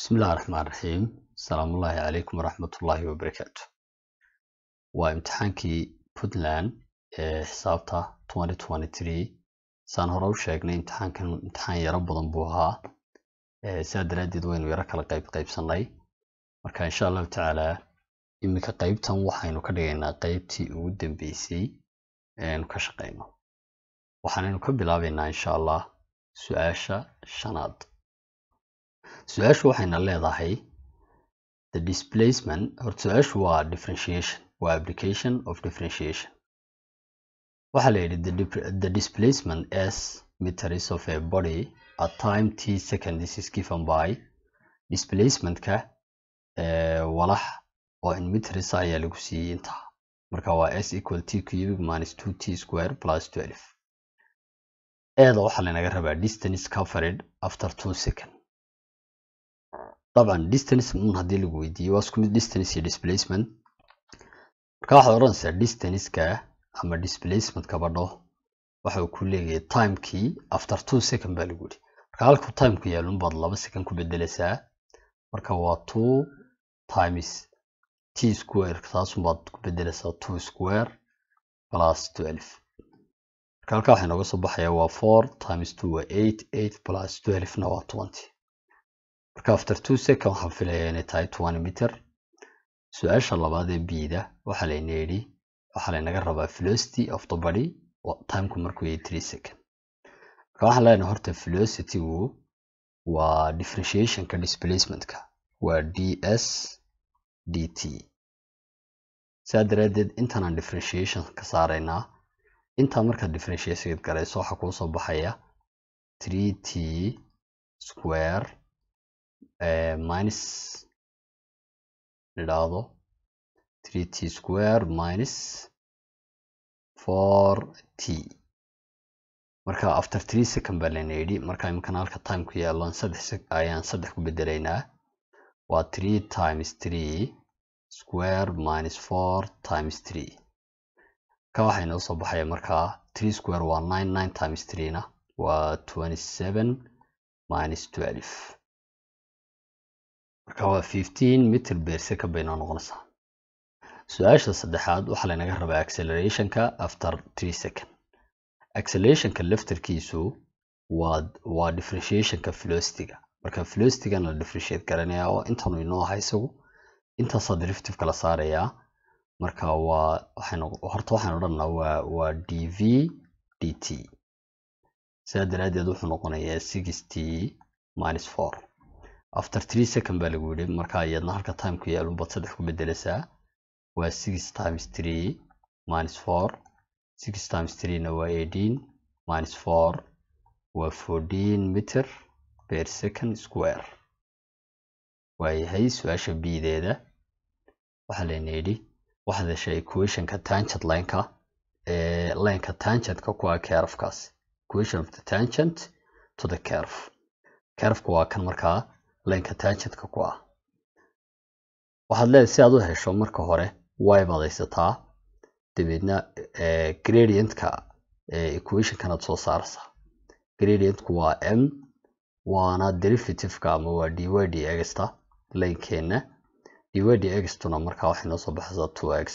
bismillahi raxmaan raxiim asalaamullaahi calaykum waraxmatullaahi wabarakaatu waa imtixaankii puntland ee xisaabta saan hore u sheegnay imtixaankan imtixaan yaro badan buu ahaa sidaa daraaddeed waynu yaro kala qayb qaybsanay marka insha allahu tacaalaa iminka qaybtan waxaynu ka dhigaynaa qaybtii ugu dambeysay eanu ka shaqayno waxaanaynu ka bilaabaynaa insha allah su-aasha shanaad su-aashu waxayna leedahay the displacement horta su-aashu waa differentiation waa application of differentiation waxaa la yidhi the displacement as meters of a body at time t second is given by displacementka eh, walax oo in meters ayaa lagu siiyey intaa marka waa s equal t cubic minus two t square plus twelve eeda waxaa lanaga rabaa distance covered after two second طبعا distance un hadii lagu weydiiyo waa isku mid distance iyo displacement marka waxaad odhanaysaa distanceka ama displacementka badho waxa uu ku leeyahay timekii after two second baa lagu yidhi marka halku timeku yaalun baad laba second ku bedelaysaa marka waa two times t square taasun baad ku bedelaysaa two square plus twelve marka halka waxaa inooga soo baxaya waa four times two waa eight eight plus twelve waa twenty marka after two second waxaan filaya inay tahay twenty meter su-aasha labaad ee bida waxaa layna yidhi waxaa laynaga rabaa velocity of the body timku markuu yahay three second marka waxaan leenahay horta velocitygu waa differentiationka displacementka waa d s d t saa daraadeed intaanaan differentiation ka saaraynaa intaa markaad differentiationgeed garayso waxaa kuu baxaya three t square Eh, minus nidhaahdo three t square minus four t marka after three second baa layna yidhi marka imikana halka time ku yaalan saddex ayaan saddex ku bedelaynaa waa three times three square minus four times three ka waxaa inoo soo baxaya markaa three square waa nine nine times three na waa twenty minus twelve marka waa fifteen mitir beer second bayna noqonaysaa su-aasha saddexaad waxaa laynaga rabaa accelerationka after tree second accelerationka laftarkiisu waa waa differentiationka velocityga marka velocitygan la differentiate garanaya oo intanu inoo aha isagu intaasaa derivativeka la saarayaa marka waa waxaynu horta waxaan odhanaa waa waa d v d t sidaa daraaddeed wuxuu noqonayaa sixty minus four after tree second baa lagu yidhi marka iyadna halka timeku yaal unbaad saddex ku bedeleysaa waa six times tree minus four six times tree waa eighteen minus four waa fourteen meter per second square waayahay su-aasha bideeda waxaa layna yidhi waxdasha equationka tangent lineka ee lineka tangentka ku ah kerafkaas equation of the tangent to the kerf kerfka waa kan markaa leenka taajidka ku ah waxaad leedahay si aad u hesho marka hore way badaysataa dabeedna eh, gradientka eh, equationkan aad soo saaraysaa gradientku waa m waana derivativeka ama waa d d exta leenkeena d d extuna markaa waxay noo baxaysaa two x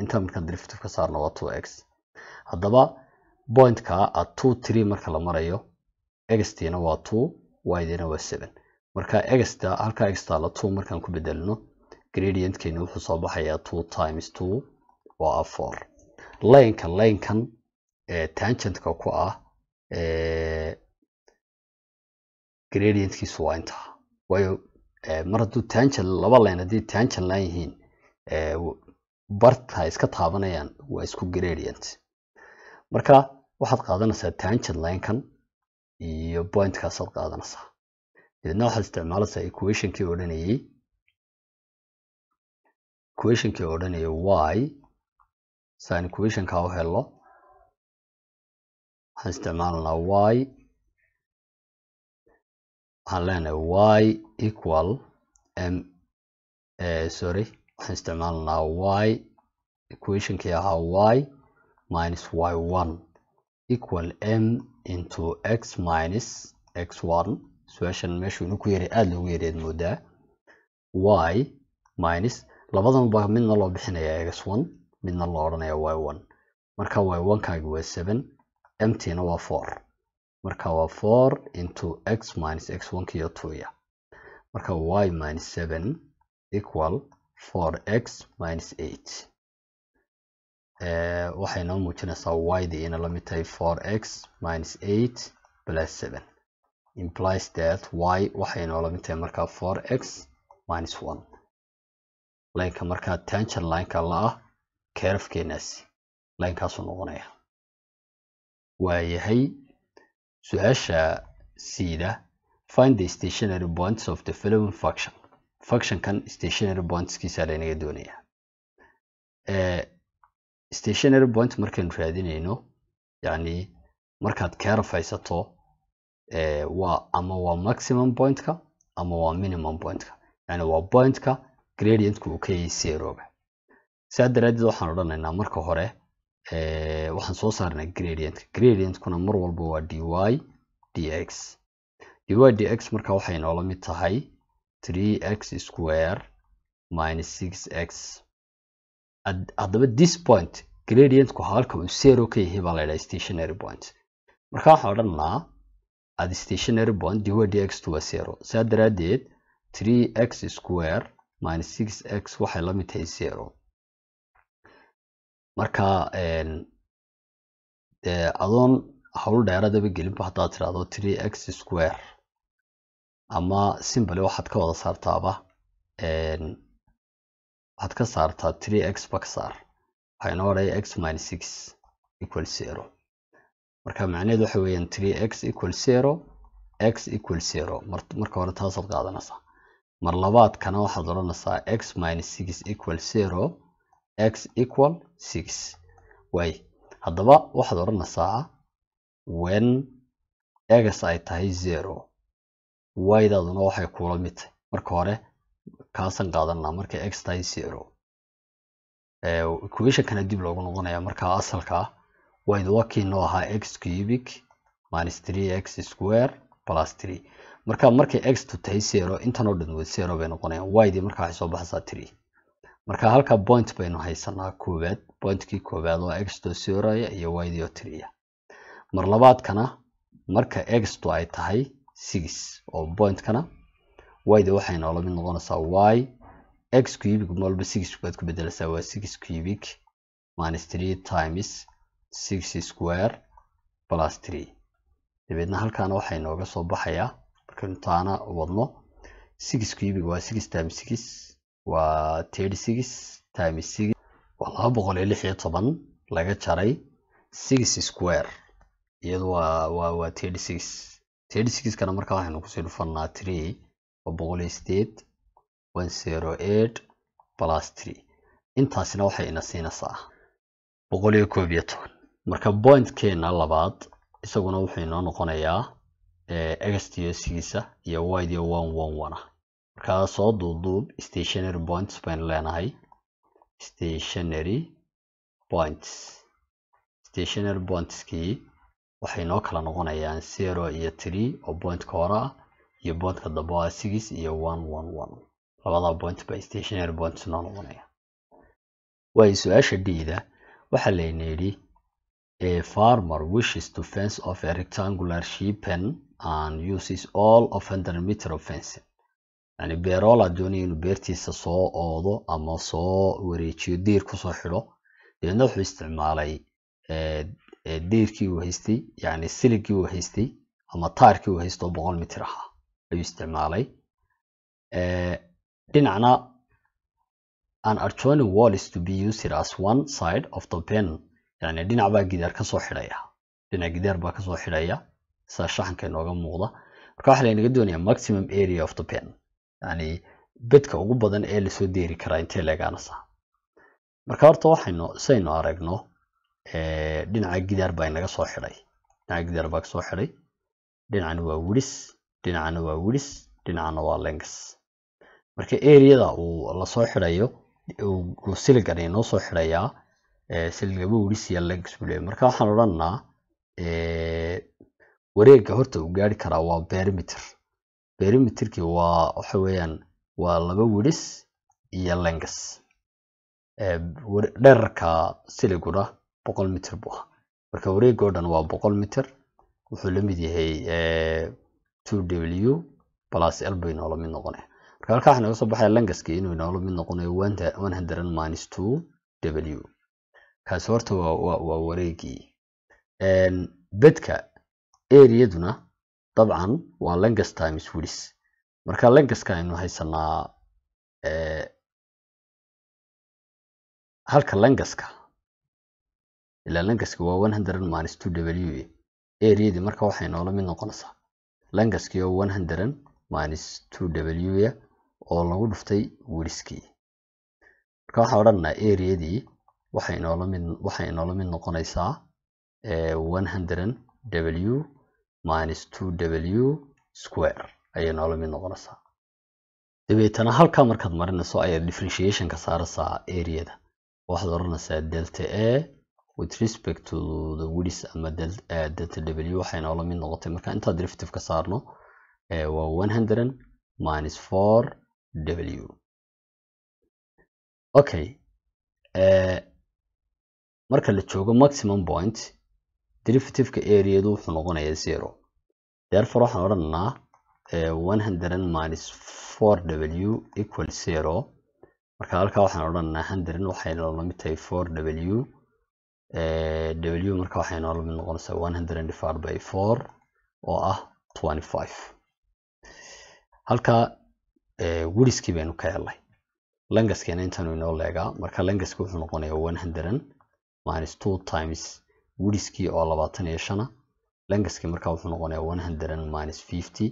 intaan markaan derivative saarna waa two x haddaba pointka a two tree marka la marayo extiina waa two y waa seven marka extra halka extra la two markaan ku bedelno gradientkeena wuxuu soo baxayaa two times two oo ah four laneka tangentka ku ah gradientkiisu waa intaa waayo mar hadduu tangent laba line haddii tangent laan barta iska taabanayaan waa isku gradient marka waxaad qaadanaysaa tangent lankan iyo pointkaas aad qaadanaysaa deedna waxaad isticmaalaysaa equationkii odhanayey equationkii odhanayay y si aan equationka u helo waxaan isticmaalanaa y waxaan leenahay y equal m e, sorry waxaan isticmaalanaa y equationkii ahaa y minus y one equal m into x minus x one su-aashan inuu ku yaray aada loogu yareed moodaa y minus labadan baa midna loo bixinaya x one midna loo odhanaya y one marka y one waa seven mtna waa four marka waa four into x minus x one kiyo twoya marka y minus seven equal four x minus eight waxay noo muujinaysaa y-di inay la tahay four x minus eight plus seven implies that y waxay noola markaa four x minus one lineka markaa tangen lineka la ah keerafkeenaasi linkaasuu noqonaya waayahay su-aasha siida find the stationary points of the following function functionkan stationary pointskiisa laynaga doonaya stationary point markaynu raadinayno yani markaad keeraf haysato waa ama waa maximum pointka ama waa minimum pointka yani waa pointka gradientka uu ka yseerooba saa daraadeed waxaan odhanaynaa marka hore waxaan soo saarnaa gradient gradientkuna mar walba waa dy dx dy dx marka waxay noola mid tahay three x square minus six x haddaba this point gradientku halka uu zero ka yahay baa la ydhaha stationary point marka waxaan odhanaa aad stationary point dewada x tuwasero saa daraadeed 3x square minus 6x waxay la mid tahay zero marka adoon hawl dheeradaba gelinba haddaad tirahdo 3x square ama simbale waxaad ka wada saartaaba waxaad ka saartaa 3x ba ka saar waxay noo x minus six equal zero marka macnaheedu waxa weeyaan three x equal zero x equal zero marka hore taasaad qaadanaysaa mar labaadkana waxaad odhanaysaa x minus six equal zero x equal six waay haddaba waxaad odhanaysaa wen x ay tahay zero waydaaduna waxay kuula mid marka hore kaasan qaadanaa marka x tahay zero equationkana dib loogu noqonaya markaa asalka witworking oo ahaa x cubic minus three x square plus three marka markay x tu zero intan oo dhan way zero bay noqonayaan widi marka waxay soo baxaysaa three marka halka point baynu haysanaa koowaad pointkii koowaad oo x zeroya iyo widi oo three mar labaadkana marka x ay tahay six oo pointkana widi waxay noola mid noqonaysaa y x cubic malba six baad ku bedelaysaa waa six cubic minus three times six square plus three dabeedna halkaana waxaa inooga soo baxayaa markaynu taana wadno six cubic waa six times six waa thirty six times six waa laba boqol iyo lix iyo toban laga jaray six square iyadu waa waa waa thirty six thirty six kana markaa waxaynu kusii dhufanaa three waa boqol iyo sideed one zero eight plus three intaasina waxay ina siinaysaa boqol iyo koob iyo toban marka pointkeena labaad isaguna wuxuu inoo noqonayaa egstosigiisa iyo wide one one one ah markaa soo duubduub stationary points baynu leenahay stationary points stationary pointskii waxay noo kala noqonayaan zero iyo three oo pointka hore ah iyo pointka dabo ah six iyo one one one labadaa point ba stationary points noo noqonaya waayo su-aasha d-da waxaa layna A farmer wishes to fence off a rectangular sheep pen and uses all of 100 meter of fencing. Yani beerool doonaya inuu beertiisa soo oodo ama soo wareejiyo diir kusoo xidho dabeedna wuxuu isticmaalay eh, eh, diirkii uu haystay yani siligii uu haystay ama taarkii uu haysto boqol mitir ahaa ayuu isticmaalay eh, dhinacna an adjoining wall is to be used as one side of the pen yani dhinac baa gidaar kasoo xidhaya dhinac gidaar baa kasoo xidhaya saa shaxanka inooga muuqda marka waxaa laynaga doonayaa maximum area of the pen yani bedka ugu badan ee lasoo deeri karaa intee leegaanasa marka horta waxaynu saynu aragno dhinaca gidaar baa inaga soo xidhay dhinaca gidaar baa kasoo xidhay dhinacna waa wiris dhinacna waa wiris dhinacna waa lengas marka eriyada uu lasoo xidhayo siligan inoo soo xidhayaa silgabo warisiya legs buu leeyahay marka waxaan odhanaa wareegga horta uu gaari karaa waa perimeter perimeterki waa waxa weeyaan waa laba wiris iyo lengas dherarka siliguna boqol mitir buu ah marka wareegga dhan waa boqol mitir wuxuu la yahay two w plus l bay noola mid noqonaya marka halkaa waxaa naga soo baxaya lengaska inuu inoola mid noqonayo one hundred minus two w kaasi horta waa wareegii bedka eriyaduna dabcan waa lengas langastimes wilis marka langaska aynu haysanaa halka langaska ilaa langaska waa one hundred minus two w eriyadii marka waxay noola mid noqonaysaa langaskii oo one hundred minus two w oo lagu dhuftay wiliskii marka waxaan odhanaynaa eriyadii waxay inoola mid noqonaysaa eh, w minus w square ayay inoola mid noqonaysaa dabeetana halkaa markaad marinayso ayaad differentiation ka saaraysaa areada waxaad odhanaysaa delta a with respect to the width ama delta eh, w waxay inoola mid noqotay marka intaa derivative ka saarno eh, waa one minus w okay marka la joogo maximum point derivativeka areadu wuxuu noqonayaa zero therefore waxaan odhanaynaa eh, one hundred minus four w equal zero marka halkaa waxaan odhanaynaa hundred waxay noola mid tahay four w eh, w marka waxay noola mid noqonaysaa one hundred divided by four oo ah twenty five halkaa eh, weriskii baynu ka helnay langaskeena intaanu inoo leegaa marka langaska wuxuu noqonayaa one hundred minus two times wiliskii oo labaatan iyo shana lengaskii marka wuxuu noqonayaa one hundred and minus fifty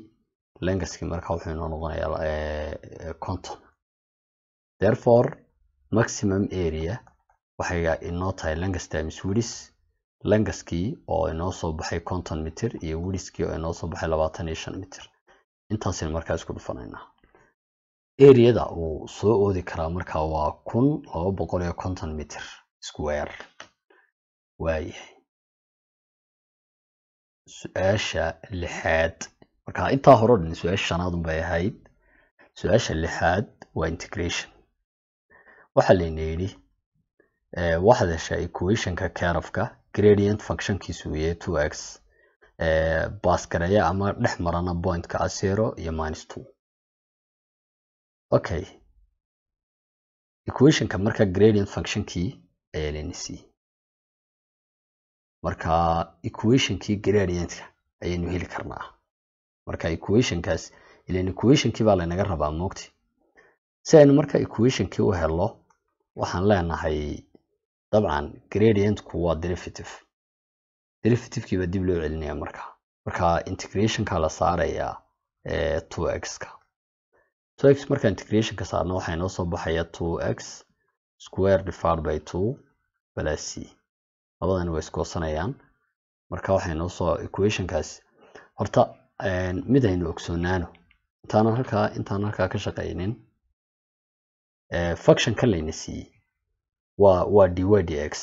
lengaskii marka wuxuu inoo noqonayaa conton eh, therefore maximum area waxay inoo tahay lengas times wilis lengaskii oo inoo soo baxay conton mitir iyo wiliskii oo inoo soo baxay labaatan iyo shan mitir intaasaynu markaa isku dhufanaynaa areada uu soo oodi karaa markaa waa kun laba boqol iyo conton mitir square waayahay su-aasha lixaad markaa intaa hore o dhan su-aasha unbay ahayd su-aasha lixaad waa integration waxaa layna yidhi waxaad heshaa equationka carofka gradient functionkiisu weye two x baasgareeya ama dhex marana pointka asero iyo minus two okay equationka marka gradient functionkii ayaa marka equationkii gradientka ayaynu heli karnaa marka equationkaas ilan equationkii baa laynaga rabaa moogti si aynu marka equationkii u helo waxaan leenahay dabcan gradientku waa derivative derivativekii baa dib loo celinaya marka marka integrationka la saaraya two x-ka two x marka integrationka saarno waxaa inoo soo baxaya two x square divided by two plus c labadani way iskoosanayaan marka waxay noo soo equationkaas horta mid aynu ogsoonaano intaanan halkaa intaan halkaa ka shaqaynin function ka layna siiyey waa waa dy dx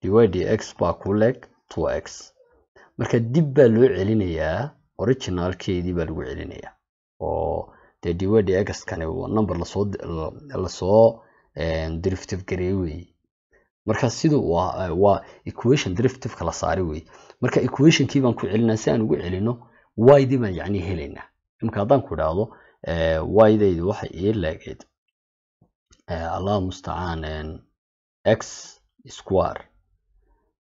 dy dx baa ku leg two x marka dib baa loo celinayaa originalkeedii baa lagu celinayaa oo dee dy dx kani number lasoo lasoo derivative gareey weeye marka siduu waa equation derivativeka la saari wey marka equationkii baan ku celinaa si aan ugu celino wydi baan yani helaynaa imka haddaan ku idhaahdo ydaydu waxay ii leegeed allah mustacaan x square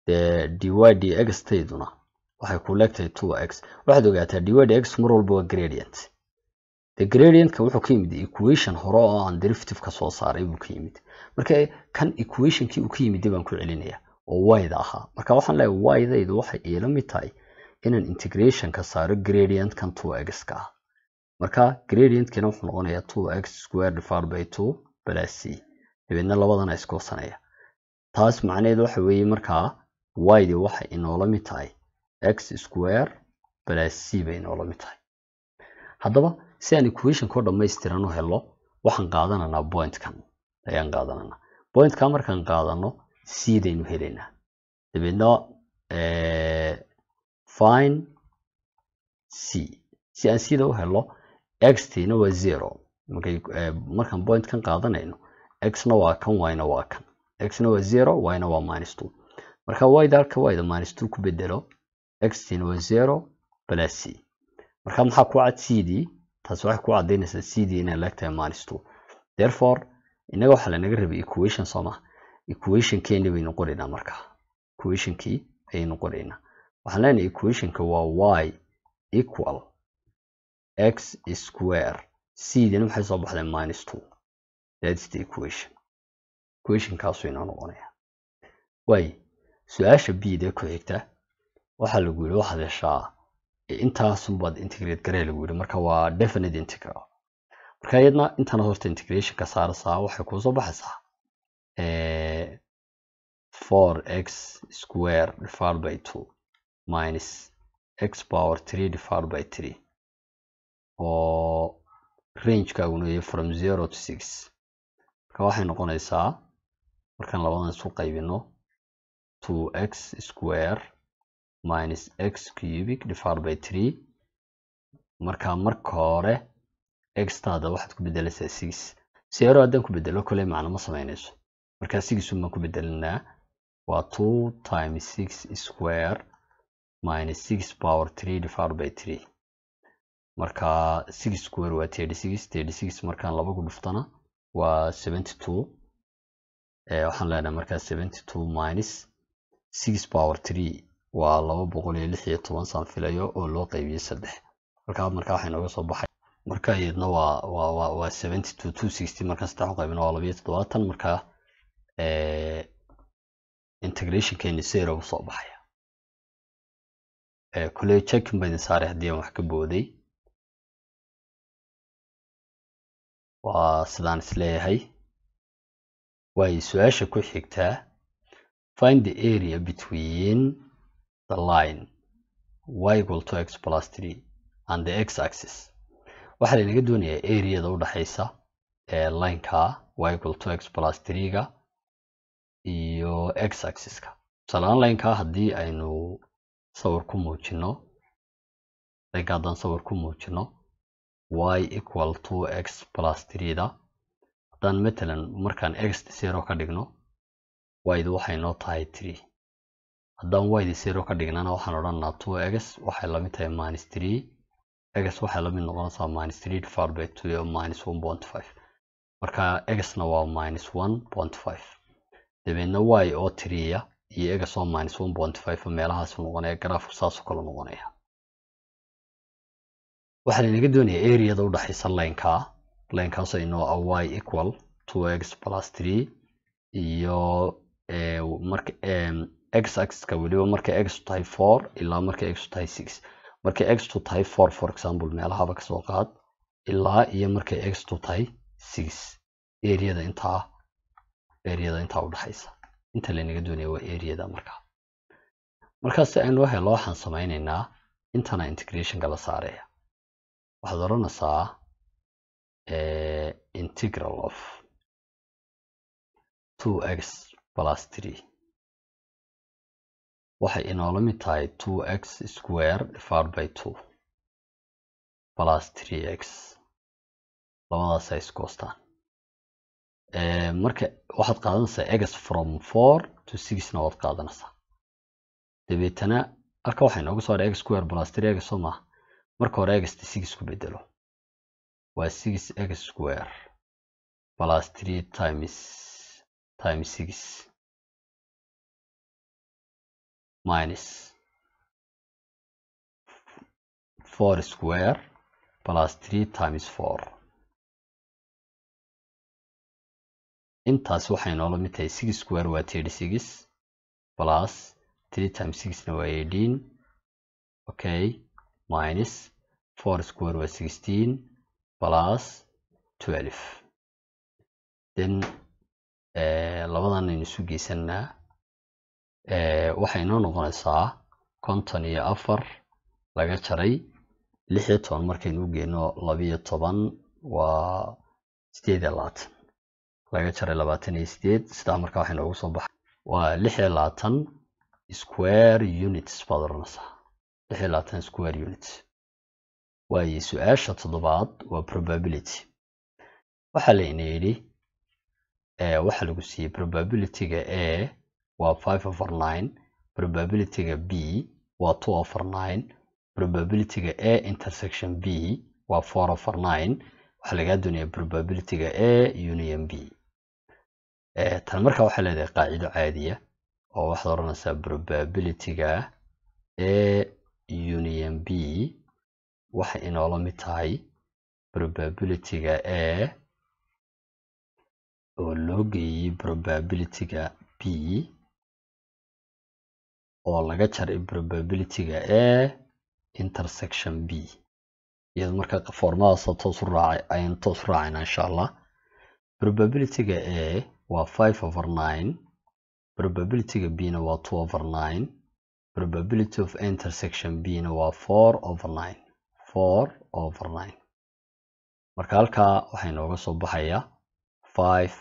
dee dy dx tayduna waxay ku leegtahay two x waxaad ogaataa dy dx mar walba waa gradient de gradientka wuxuu ka yimid equation hore oo aan derivativeka soo saaray buu ka yimid marka kan equationkii uu ka yimid baan ku celinaya oo yda ahaa marka waxaan leeyahay ydaydu waxay iila mid tahay inaan integrationka saaro gradientkan two x ka ah marka gradientkina wuxuu noqonayaa two x square divided by two plus c dabeedna labadana iskuursanaya taas macnaheed waxa weeye markaa ydi waxay inoola mid tahay x square plus c bay inoola mid tahay haddaba si aan equationkao dhamaystiran u helo waxaan qaadananaa pointkan ayaan qaadananaa pointka markaan qaadano cdaynu helaynaa dabeedna eh, fine c si aan sida u helo xtayna waa zero eh, markaan pointkan qaadanayno xna waa kan yna waa kan xna waa zero yna waa minus two marka wyd halka wayda minus two ku bedelo xtayna waa zero bala c marka maxaa ku cad cdii taasi waxay ku cadaynaysaa cd inay leegtahay minus therefore innaga waxaa lanaga rabay equation sooma equationkeeni bay noqonaynaa markaa equationkii ayay noqonaynaa waxaan leenahay equationka waa y equal x square cdna maxay soo baxday minus two that's the equation equationkaasu inoo noqonaya waay su-aasha b dee ku xigta waxaa lagu yiri waxaad heshaa intaasunbaad integrate garee lagu yidhi marka waa definite integral marka iyadna intana horta integrationka saaraysaa waxay kuu baxaysaa four x square divided by two minus x power three divided by three oo rangekaaguna from zero to six marka waxay noqonaysaa markaan labadan isu qaybino two x square minus x cubic divided by three markaa marka hore x extaada waxaad ku bedelaysaa six si ero haddaan ku bedelo kole macno ma sameynayso markaa six un ku bedelinaa waa two times six square minus six power three divided by three markaa six square waa thirty six thirty six markaan laba ku dhuftana waa seventy two waxaan leenahay markaa seventy two minus six power three waa laba boqol iyo lix iyo toban san filayo oo loo qaybiyey saddex halkaa markaa waxay nooga soo baxay marka iyadna waa waa waa waa seventy two two sixty marka saddex u qaybina waa labayo toddobaatan markaa integrationkeeni zero u soo baxaya kolley checkin ba saaray haddii aan wax ka booday waa sidaan isleeyahay waay su-aasha ku xigtaa find the area between the line y equal to x plus three and the x axis waxaa lainaga doonayaa areada u dhexaysa ee lineka y equal to x plus three-ga iyo x axiska tusaalahaan lineka haddii aynu sawir ku muujino linka haddaan sawir ku muujino y equal to x plus three-da haddaan matalan markaan x zero ka dhigno y-du waxay noo tahay tree haddaan wide zero ka dhignana waxaan odhanaa two x waxay lamid tahay minus three x waxay lamid noqonaysaa minus three divided by two iyo minus one point five marka xna waa minus one point five dabeedna y oo tiriya iyo x oo minus one point five meelahaasu noqonaya garaafku saasoo kale noqonaya waxaa inaga doonayaa areada u dhexaysa lineka linekaasoo inoo ah y equal two x plus three iyo eh, marka x axka weliba markay x tahay four ilaa markay x tahay six markay x to tahay four for example meelahaba kasoo qaad ilaa iyo markay x to tahay six ariada intaa ariada intaa udhexaysa inta ah, lanaga doonaya waa ariada markaa markaa si aynu helo waxaan samaynaynaa intana integrationka la saaraya waxaad odhanaysaa integral of two x plus three waxay inoola mid tahay two x square divided by two plus three x labadaasa ay isgoostaan eh, marka waxaad qaadanaysaa egas from four to sixna waad qaadanaysaa dabeetana halka waxay nooga soo x square plus three egas soo maaha marka hore egasta six ku bedelo waa six egas square plus three times times six minus 4 square plus 3 times 4 intaas waxay noola mid tahay six square waa thirty six plus three times na waa eighteen okay minus four square waa sixteen plus twelve then eh, labadan aynu isu geysanaa waxay noo noqonaysaa konton iyo afar laga jaray lix iyo toban markaynu u geenno labiyo toban waa sideed iyo labaatan laga jaray labaatan iyo sideed sidaa markaa waxay noogu soo baxay waa lix iyo labaatan square units baad odhanaysaa lix iyo labaatan square units waayo su-aasha toddobaad waa probability waxaa layna yidhi waxaa lagu siiyey probability-ga e waa five over nine probability b waa two over nine probabilityga ga a intersection b waa four over nine waxaa lagaa doonaya probabilityga ga a union b eh, tan markaa waxaa leedahay qaacido caadiya oo waxaad odhanaysaa probabilityga a union b waxay inoola mid tahay probabilityga ga a oo loo geeyey probabilityga b oo laga jaray probabilityga ee intersection b iyado markaa foormadaasoo toos u raacay ayaan toos u raacayna insha allah probabilityga a waa five over nine probabilityga b na waa two over nine probability of intersection b na waa four over nine four over nine marka halkaa waxaa inooga soo baxaya five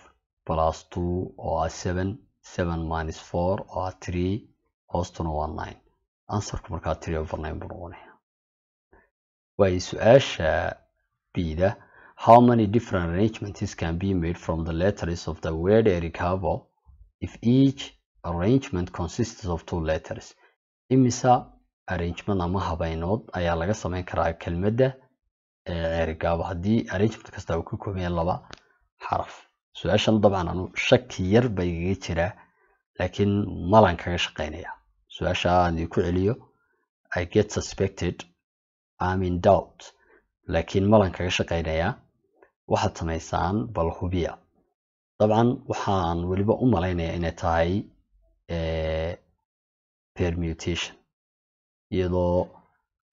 plus two oo ah seven seven minus four oo ah three hoostuna waa nine answerka markaa three over nine buu noqonaya waayo su-aasha bida how many different arrangements can be made from the letters of the word ericabo if each arrangement consists of two letters imisa arrangement ama habeynood ayaa laga sameyn karaa kelmadda ericabo haddii arrangement kasta uu ka koobaya laba xaraf su-aashan dabcan anu shaki yar ba igaga jiraa laakiin malan kaga shaqeynaya su-aashaan aasha idinku celiyo i get suspected im in doubt laakiin malan kaga shaqaynayaa waxaad samaysaan bal hubiya dabcan waxaan weliba u malaynayaa inay tahay eh, permutation iyadoo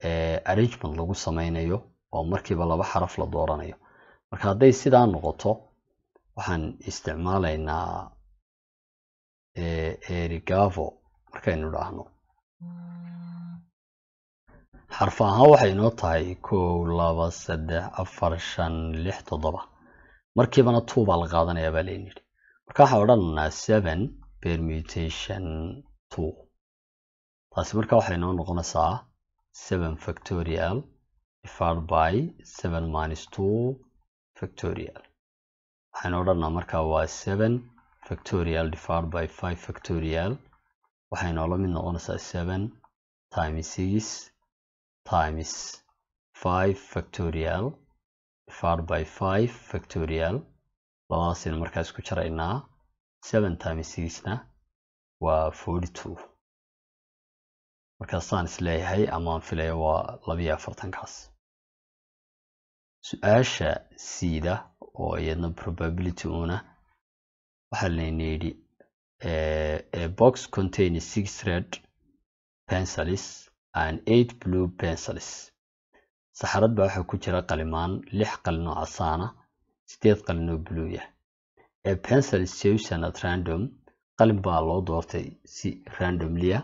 eh, arrangement lagu samaynayo oo markiiba laba xaraf la dooranayo marka hadday sidaa noqoto waxaan isticmaalaynaa eh, erigavo markaynu idhaahno hmm. xarfa ahaan waxay inoo tahay kow laba saddex afar shan lix toddoba markiibana two baa la qaadanayaa baa leyn yidhi marka waxaa odhanaynaa seven permutation two taasi marka waxay inoo noqonaysaa seven factorial divided by seven minus two factorial waxaynu odhanaa marka waa seven factorial divided by five factorial waxay noola mid noqonaysaa seven times six times five factorial far by five factorial labadaasaynu markaa isku jaraynaa seven times sixna waa forty two markaa saan isleeyahay amaan filaya waa labiyo afartankaas su-aasha siida oo iyadna probability una waxaa lanayidhi a, box contains six red pencils and eight blue pencils saxarad baa waxaa ku jira qalimaan lix qalin oo casaana sideed qalin oo bluuya a pencil chosen at random qalin baa loo doortay si randomlya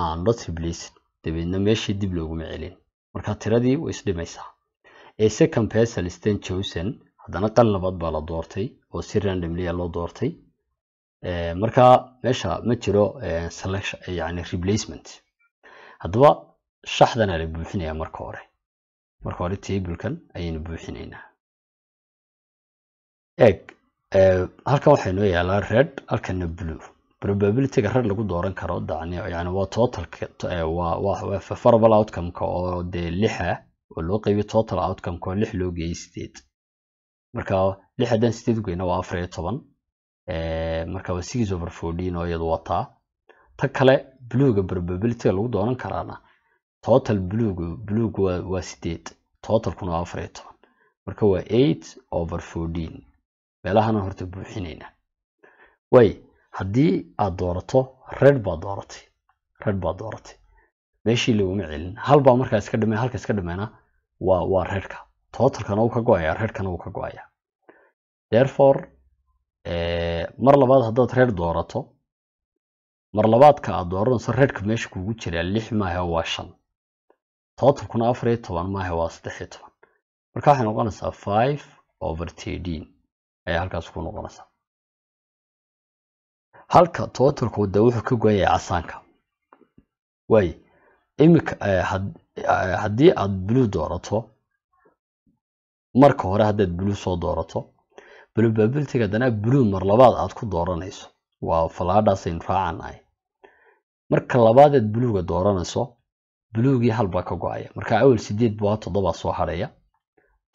ah and not replaced dabeedna meeshii dib looguma celin marka tiradii way isdhimaysaa a second pencil is then chosen haddana qalin labaad baa la doortay oo si randomlya ah loo doortay Eh, marka meesha ma jiro eh, yani replacement haddaba shaxdana la buuxinaya marka hore marka hore tablekan ayaynu buuxinaynaa eeg eh, halkan waxaa inoo yaalaa red halkana blue probabilityga red lagu dooran karo dacni yani waa totalka waa favorable outcome oo dee lixa ah, oo loo qeybiyo total outcome oo lix loo geeyey sideed marka lix haddaan sideed geyna waa afar iyo toban marka waa six over fourteen oo iyadu wataa ta kale bluega probabilityga lagu dooran karaana total bluegu blueg waa sideed totalkuna waa afar iyo toban marka waa eight over fourteen meelahana horta buuxinayna way haddii aad doorato red baad dooratay red baad dooratay meeshii laguma celin halbaa markaa iska dhamey halka iska dhameena waa waa redka totalkana uu ka go-aya redkana uu ka go-aya therefore mar labaad haddaad reer doorato mar labaadka aad dooranayso reerka meesha kugu jiraa lix maahe waa shan tobatabkuna afar iyo toban maahe waa saddex iyo toban marka waxay noqonaysaa five over tdn ayaa halkaas ku noqonaysaa halka tobatabka wada wuxuu ka goyaya casaanka waaye imika haddii aad blue doorato marka hore haddaad blue soo doorato balubaabiltiga haddana blue mar labaad aad ku dooranayso waa falaadhaasayn raacan ahay marka labaadeed buluuga dooranayso buluugii hal ka go-aya marka awal sideed bua toddobaa soo hadhaya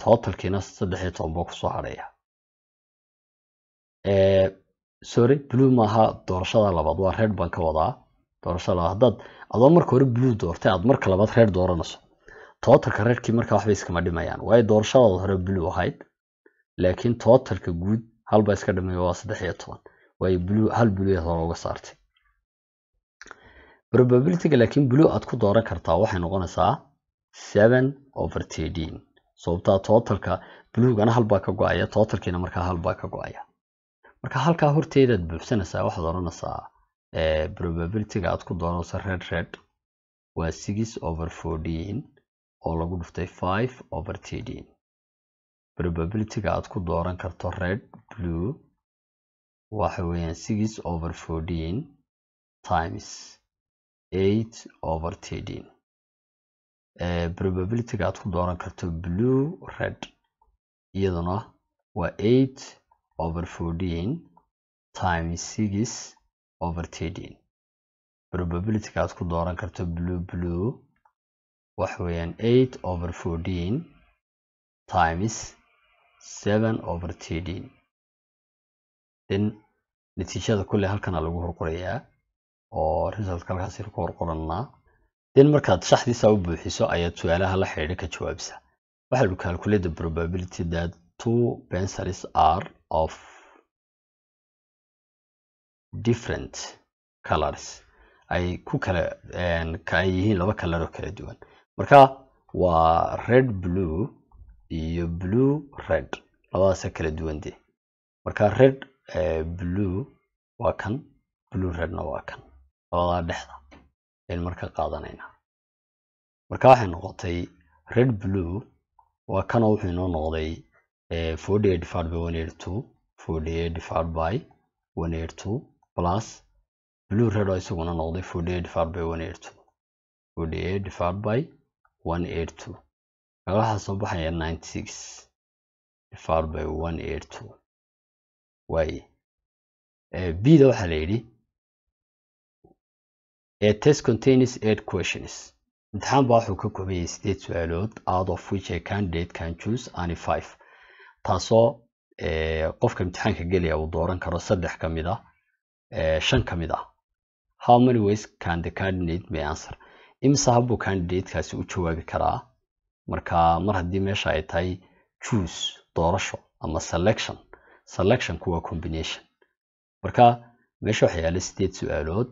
tootalkiina saddexiyo toban baa ku hadhaya sorry blue maaha doorashada labaad waa reer baan ka wadaa doorashada labaad haddaad adoo marka hore blue doortay aad marka labaad reer dooranayso tootalka reerkii markaa waxba iskama dhimayaan waayo doorashadaada hore blue ahayd laakiin tootalka guud halba iska dhameeyo waa saddex iyo toban waayo blue hal blue hore uga saartay probabilityga laakiin blue aad ku dooran kartaa waxay noqonaysaa seven over thirteen sababtaa tootalka bluegana halbaa ka go-aya tootalkiina markaa halbaa ka go-aya marka halkaa horteedaad buuxsanaysaa waxaad odhanaysaa eh, probabilityga aad ku dooranayso red red waa six over fourteen oo lagu dhuftay five over thirteen probability-ga aad ku dooran karto red blue waxa weeyaan six over fourteen times eight over thirteen eh, probability-ga aad ku dooran karto blue red iyaduna waa eight over fourteen times six over thirteen probability-ga aad ku dooran karto blue blue waxa weeyaan eight over fourteen times seven over td then natiijada kulle halkana lagu horqorayaa oo resultka halkaas ku horqoranaa then markaad shaxdiisa u buuxiso ayaad su-aalaha la xidhiidha ka jawaabisa waxaa ladhi calculate the probability that two pencils are of different colors ay ku kala eh, ay yihiin laba kalaroo kala duwan marka waa red blue iyo blue red labadaasa kala duwan dee marka red eh, blue waa kan blue redna waa kan labadaa dhexda ayaan marka qaadanaynaa marka waxay noqotay red blue waa kanoo wuxuu inoo noqday eh, forty eight divided by one eighty two forty eight divided by one eighty two plus blue red oo isaguna noqday forty eight divided by one eighty two forty eight divided by one eighty two Magaca soo baxaya 96 divided by 182 waaye eh, b da waxaa la yidhi a eh, test contains eight questions imtixaan baa wuxuu ka koobayay sideed su-aalood out of which a candidate can choose any five taasoo eh, qofka imtixaanka gelaya uu dooran karo saddex ka mid ah shan ka mid ah how many ways can the candidate may answer imisa habbuu candidate u jawaabi karaa marka mar haddii meesha ay tahay juice doorasho ama selection selectionku waa combination marka meesha waxaa yaala sideed su-aalood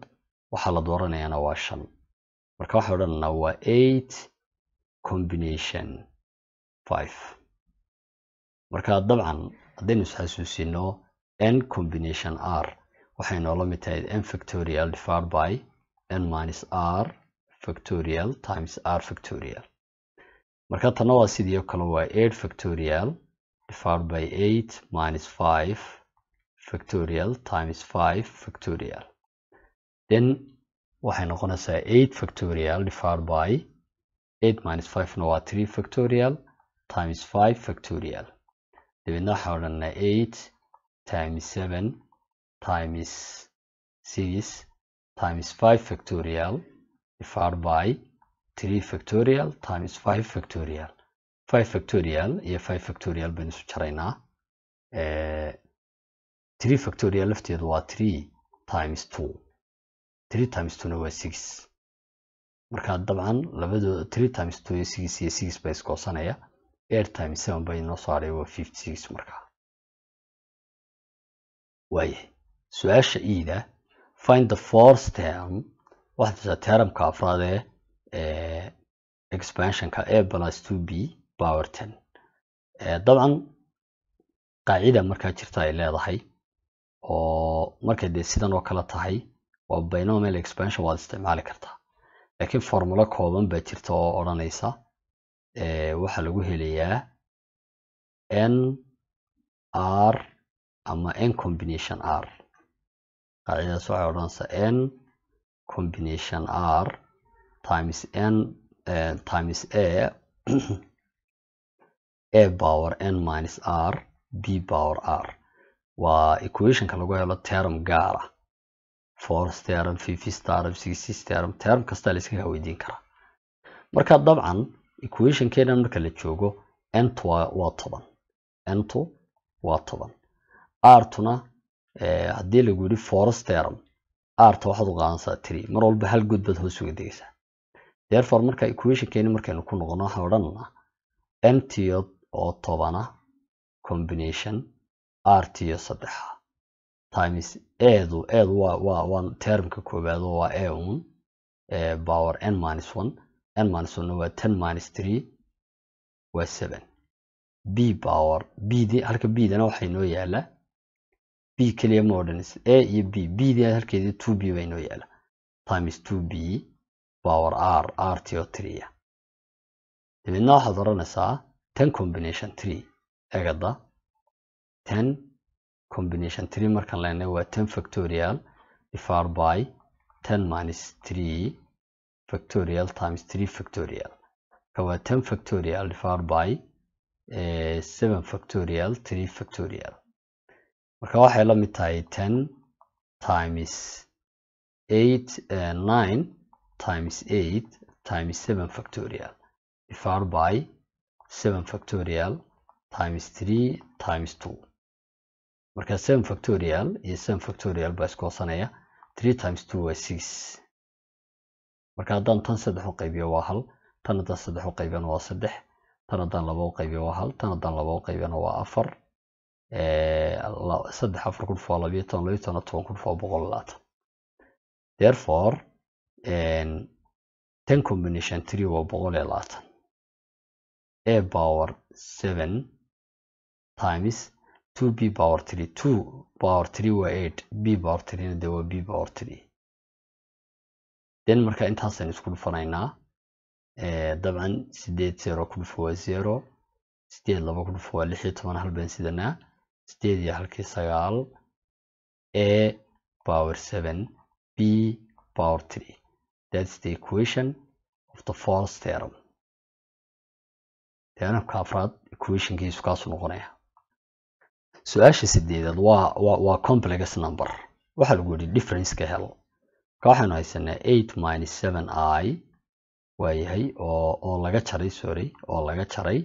waxaa la dooranayana waa shan marka waxaa odhananaa waa eight combination five marka dabcan haddaynu isxasuusino n combination r waxay noola mid tahay n factorial divided by n minus r factorial times r factorial marka tanna waa sidii oo kale waa eight factorial divided by eight minus five factorial times five factorial then waxay noqonaysaa eight factorial divided by eight minus fivena waa three factorial times five factorial dabeedna waxaa odhanna eight times seven times six times five factorial divided by 3 factorial times 5 factorial 5 factorial iyo 5 factorial baynu isu jaraynaa 3 eh, factorial lafteedu waa 3 times 2 3 times 2 na waa 6 marka dabcan labadoo 3 times 2 iyo 6 iyo 6 bay iskoosanaya 8 times 7 bay noo soo haray waa 56 markaa waayahay su-aasha iida find the fourth term waxdaasa teramka afraad ee expansionka a plus two b power ten dabcan qaacida markaa jirta ay leedahay oo markay dee sidan oo kale tahay waa binomial expansion waad isticmaali kartaa laakiin formula kooban baa jirta oo odhanaysa waxaa lagu helayaa n r ama n combination r qaacidaas waxay odhanaysaa n combination r times n eh, times a a power n minus r b power r waa equationka lagu helo term gaara fourth term fifth term sixth term term kasta layskaga weydiin karaa marka dabcan equationkeena marka la joogo ntu waa toban ntu waa toban artuna eh, haddii lagu yidhi fourth term arta waxaad u qaadansaa three mar walba hal god baad hoos uga degaysaa therefore marka equationkeeni markaynu ku noqono waxaan odhanana m oo tobana combination r tiyo saddexa times eedu eedu waa waa waa termka koowaad oo waa e un power n minus one n minus one waa ten minus three waa seven b power b di halka b dana waxaa noo yaala b keliya ma odhanis a iyo b b di halkeedii two b baa inoo yaala times two b waa war r rt oo tria dabeedna waxaad oranaysaa ten combination tree egada ten combination tree markaan leenahay waa ten factorial difar by ten minus tree factorial times tree factorial ka waa ten factorial difar by eh, seven factorial tree factorial marka waxay la mid tahay ten times eight eh, nine times 8 times 7 factorial divided by 7 factorial times 3 times 2 marka 7 factorial iyo 7 factorial baa isku hosanaya 3 times 2 waa 6 marka haddaan tan saddex u qaybiyo waa hal tan haddaan saddex u qaybiyana waa saddex tan haddaan laba u qaybiyo waa hal tan haddaan laba u qaybiyana waa afar saddex afar ku dhufaa labiyo toban labiyo toban toban ku dhufaa boqol labaatan therefore ten combination tree waa boqol iyo labaatan a power seven times two b power three two power three waa eight b power three na waa b power three then marka intaasaan isku dhufanaynaa dabcan sideed zero ku dhufo waa zero sideed laba ku dhufo waa lix iyo toban hal baan sidanaa sideed iyo halkii sagaal a power seven b power three That's the equation of the fourth theorem. teeramka afraad equationkiisu kaasuu noqonaya su-aasha sideedaad waa waa complex number waxaa lagu yidhi differenceka hel marka waxaanu haysanaa eight minus seven i waayahay oo oo laga jaray sorry oo laga jaray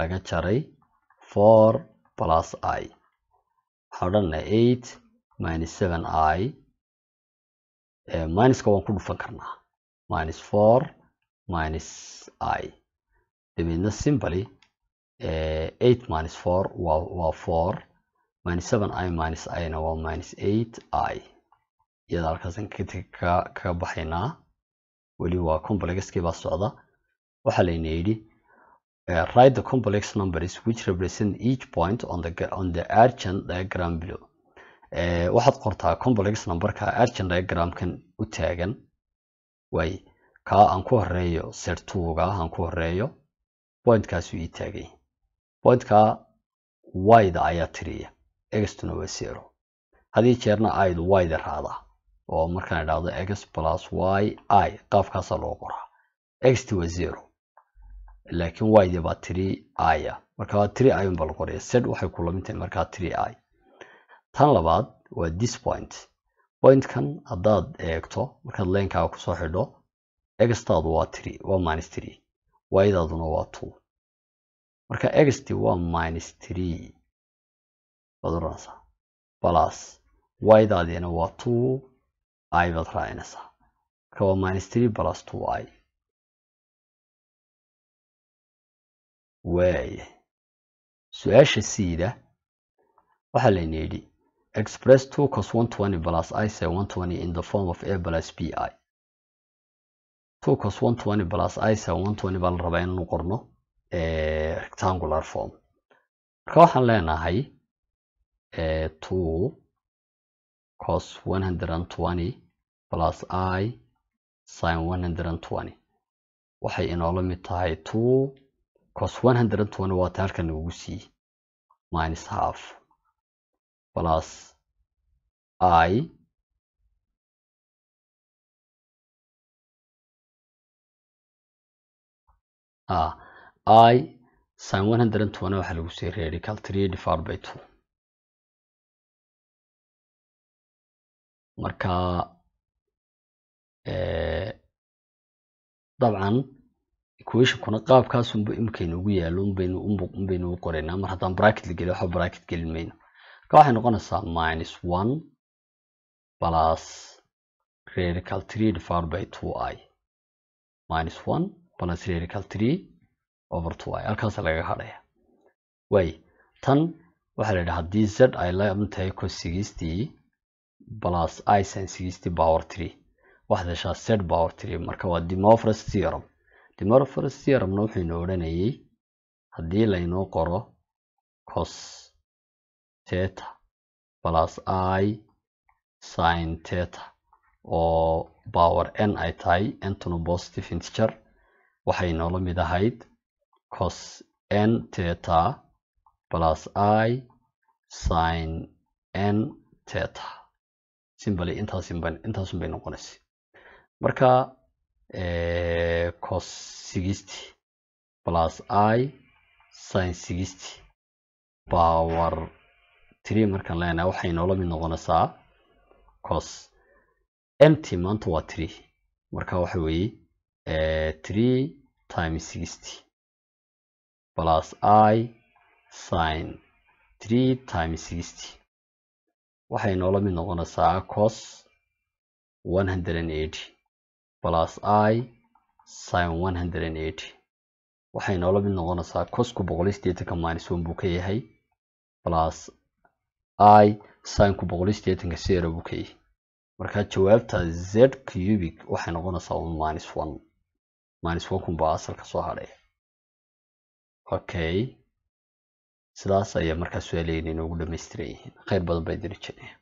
laga jaray four plus i waxaan odhananaa minus seven i minuska waan ku dhufan karnaa minus four minus i dabeedna simboly eight minus four waa four minus seven i minus i na waa minus eight i iyada halkaasaan ka kaga baxaynaa weli waa complexkii baa socda waxaa layna yidhi write the complex numbers which represent each point on the on the argent diagram below Eh, waxaad qortaa complex numberka archandagramkan u taagan way kaa aan ku horeeyo sertuga aan ku horeeyo pointkaasu ii taagay pointkaa wayda ayaa tiriya egstuna waa zero haddii jeerna aydu wayda raada oo markaan idhaahdo x plus y i qaabkaasaa loo qoraa xt waa zero laakiin waydii baa tiri aya marka tiri ayunbaa la qoraya sed waxay ku lamintahay markaa tiri i tan labaad waa this point pointkan haddaad eegto markaad leenkaaga kusoo xidho egstaadu waa tiri waa minus tiri waydaaduna waa two marka egsti waa minus tiri baad plus waydaadiina waa two i baad raacinaysaa marka waa minus tiri plus two i waaye su-aasha siida waxaa layna yidhi express 2 cos 120 plus i say 120 in the form of a plus bi 2 cos 120 plus i say 120 baa la rabaa inanu qorno eh, rectangular form marka waxaan leenahay 2 cos 120 plus i sin 120 waxay inoola mid tahay 2 cos 120 waa taan ugu siiyey minus half plus i ah, i sin one hundred and tone waxaa lagu sii radical three divided by two marka eh, dabcan equationkuna qaabkaasunba imikayna ugu yaalo unbaynu qoraynaa mar haddaan bracket la gelin waxba bracket gelin mayno marka waxay noqonaysaa minus one plus radical three divided by two i minus one plus radical three over two i halkaasa lagaga hadhaya waay tan waxaa la yidhaha haddii z ay la aban tahay cos sigistii plus i sin sigistii power three waxaad heshaa z power three marka waa demophras theorem demophras theoremna wuxuu inoo odhanayay haddii laynoo qoro cos theta plus i sin theta oo power n ay tahay ntuna positive integer waxay noola mid ahayd cos n theta plus i sin n theta simbali intaasun bay noqonaysay marka cos sixty plus i sin sixty power three markaan leenahay waxay noola mid noqonaysaa cos mt maanta waa three marka waxa weeye eh, three times sixty plus i sin three times sixty waxay noola mid noqonaysaa cos one hundred and eighty plus i sin one hundred and eighty waxay noola mid noqonaysaa cosku boqol iyo siddeetanka minus one buu ka yahay plus i sinku boqoliyo sera buu ka yihi marka jawaabta z cubic waxay noqonaysaa un minus one minus one kun baa asalka soo hadhay okay sidaas ayaa markaa su-aalaheena inoogu dhamaystiran yihiin kheyr badan bay idin rajaynaya